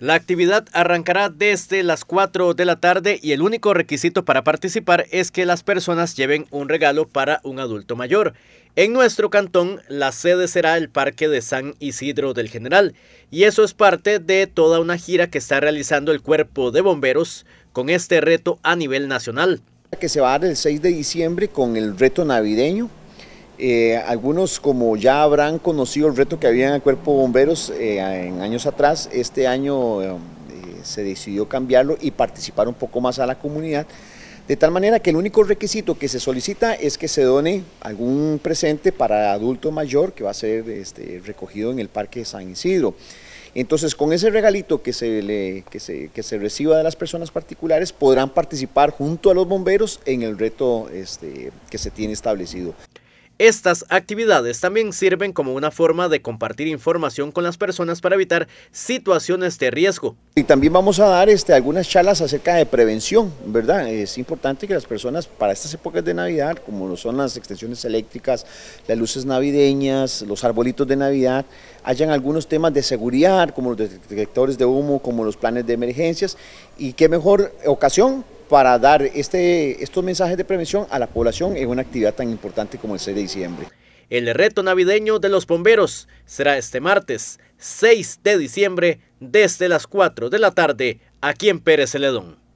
La actividad arrancará desde las 4 de la tarde y el único requisito para participar es que las personas lleven un regalo para un adulto mayor. En nuestro cantón, la sede será el Parque de San Isidro del General y eso es parte de toda una gira que está realizando el Cuerpo de Bomberos con este reto a nivel nacional. Que se va a dar el 6 de diciembre con el reto navideño, eh, algunos, como ya habrán conocido el reto que había en el Cuerpo Bomberos eh, en años atrás, este año eh, se decidió cambiarlo y participar un poco más a la comunidad. De tal manera que el único requisito que se solicita es que se done algún presente para adulto mayor que va a ser este, recogido en el Parque San Isidro. Entonces, con ese regalito que se, se, reciba de las personas particulares, podrán participar junto a los bomberos en el reto este, que se tiene establecido. Estas actividades también sirven como una forma de compartir información con las personas para evitar situaciones de riesgo. Y también vamos a dar este, algunas charlas acerca de prevención, ¿verdad? Es importante que las personas para estas épocas de Navidad, como lo son las extensiones eléctricas, las luces navideñas, los arbolitos de Navidad, hayan algunos temas de seguridad, como los detectores de humo, como los planes de emergencias, y qué mejor ocasión para dar este, estos mensajes de prevención a la población en una actividad tan importante como el 6 de diciembre. El reto navideño de los bomberos será este martes 6 de diciembre desde las 4 de la tarde aquí en Pérez Celedón.